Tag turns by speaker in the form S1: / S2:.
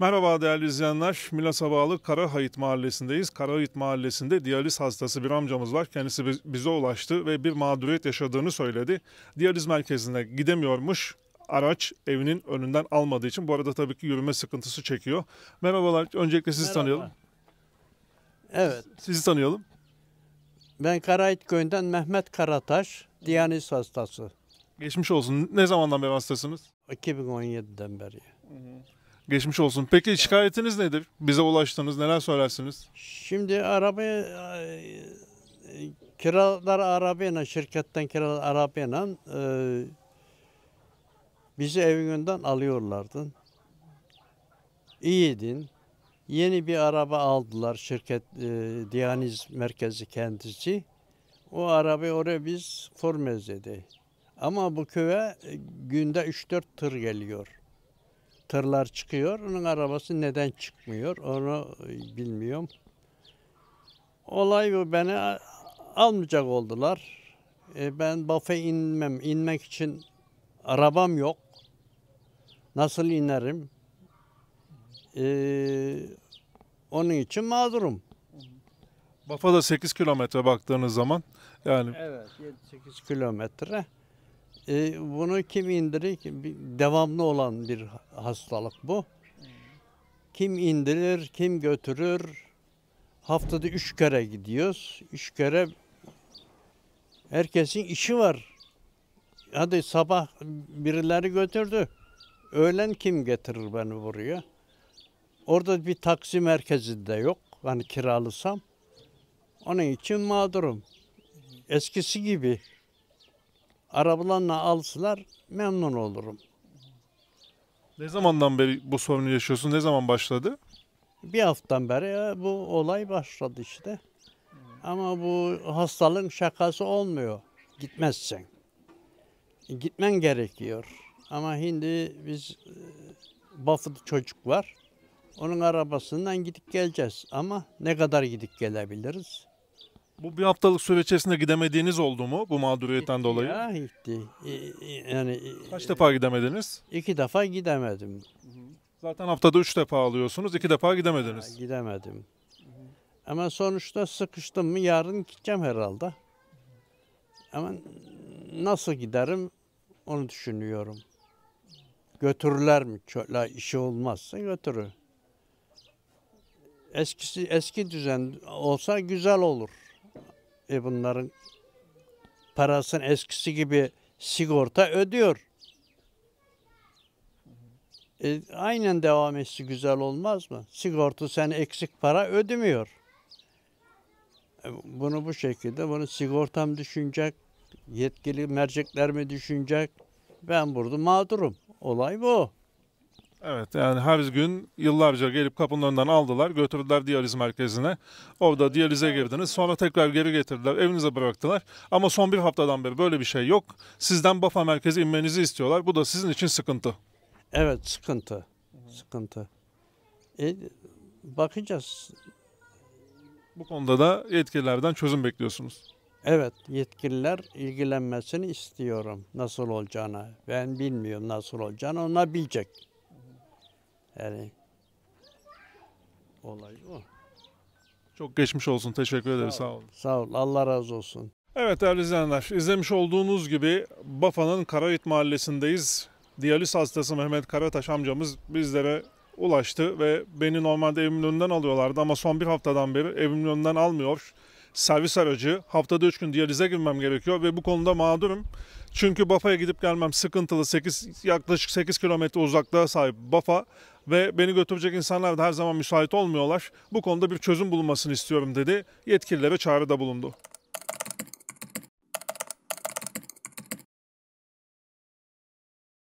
S1: Merhaba değerli izleyenler. Milas'a bağlı Karahayıt Mahallesi'ndeyiz. Karahayıt Mahallesi'nde diyaliz hastası bir amcamız var. Kendisi bize ulaştı ve bir mağduriyet yaşadığını söyledi. Diyaliz merkezine gidemiyormuş. Araç evinin önünden almadığı için bu arada tabii ki yürüme sıkıntısı çekiyor. Merhabalar. Öncelikle sizi Merhaba. tanıyalım. Evet. Sizi tanıyalım.
S2: Ben Karahayıt köyünden Mehmet Karataş, diyaliz hastası.
S1: Geçmiş olsun. Ne zamandan beri hastasınız? 2017'den beri. Hı hı. Geçmiş olsun. Peki şikayetiniz nedir? Bize ulaştınız. Neler söylersiniz? Şimdi arabayı e,
S2: kiralar arabayla, şirketten kiralar arabayla e, bizi bizi evinden alıyorlardı. İyiydin. Yeni bir araba aldılar şirket e, Diyaniz merkezi kendisi. O arabayı oraya biz formez dedi. Ama bu köye e, günde 3-4 tır geliyor tırlar çıkıyor. Onun arabası neden çıkmıyor onu e, bilmiyorum. Olay bu beni almayacak oldular. E ben Baf'a inmem. İnmek için arabam yok. Nasıl inerim? E, onun için mağdurum. Baf'a da 8 kilometre baktığınız zaman yani evet 7-8 kilometre. E, bunu kim indirir? Devamlı olan bir hastalık bu. Kim indirir, kim götürür? Haftada üç kere gidiyoruz. Üç kere herkesin işi var. Hadi sabah birileri götürdü. Öğlen kim getirir beni buraya? Orada bir taksi merkezi de yok. Hani kiralısam. Onun için mağdurum. Eskisi gibi arabalarla alsılar memnun olurum. Ne zamandan beri bu sorunu yaşıyorsun? Ne zaman başladı? Bir haftan beri e, bu olay başladı işte. Ama bu hastalığın şakası olmuyor. Gitmezsen. Gitmen gerekiyor. Ama şimdi biz e, Buffett çocuk var. Onun arabasından gidip geleceğiz ama ne kadar gidip gelebiliriz?
S1: Bu bir haftalık süre içerisinde gidemediğiniz oldu mu bu mağduriyetten dolayı? Ya gitti. E, e, yani e, kaç defa gidemediniz? İki defa gidemedim. Zaten haftada üç
S2: defa alıyorsunuz. iki defa gidemediniz. Ha, gidemedim. Ama sonuçta sıkıştım mı yarın gideceğim herhalde. Ama nasıl giderim onu düşünüyorum. Götürürler mi? Çöyle işi olmazsa götürür. Eskisi eski düzen olsa güzel olur. E bunların parasını eskisi gibi sigorta ödüyor. E, aynen devam etsi güzel olmaz mı? Sigorta sen eksik para ödemiyor. E, bunu bu şekilde, bunu sigortam düşünecek, yetkili mercekler mi düşünecek?
S1: Ben burada mağdurum. Olay bu. Evet yani her gün yıllarca gelip kapının önünden aldılar götürdüler diyaliz merkezine. Orada diyalize girdiniz sonra tekrar geri getirdiler evinize bıraktılar. Ama son bir haftadan beri böyle bir şey yok. Sizden Bafa merkezi inmenizi istiyorlar. Bu da sizin için sıkıntı. Evet sıkıntı. Sıkıntı. E,
S2: bakacağız. Bu konuda da
S1: yetkililerden çözüm bekliyorsunuz.
S2: Evet, yetkililer ilgilenmesini istiyorum nasıl olacağını. Ben bilmiyorum nasıl olacağını, onlar bilecek. Yani
S1: olay o. Çok geçmiş olsun. Teşekkür ederim. Sağ olun. Sağ olun. Allah razı olsun. Evet değerli izleyenler, izlemiş olduğunuz gibi Bafa'nın Karayit Mahallesi'ndeyiz. Diyaliz hastası Mehmet Karataş amcamız bizlere ulaştı ve beni normalde evimin önünden alıyorlardı ama son bir haftadan beri evimin önünden almıyor servis aracı. Haftada 3 gün diyalize girmem gerekiyor ve bu konuda mağdurum. Çünkü Bafa'ya gidip gelmem sıkıntılı. 8, yaklaşık 8 kilometre uzaklığa sahip Bafa ve beni götürecek insanlar da her zaman müsait olmuyorlar. Bu konuda bir çözüm bulunmasını istiyorum dedi. Yetkililere çağrıda bulundu.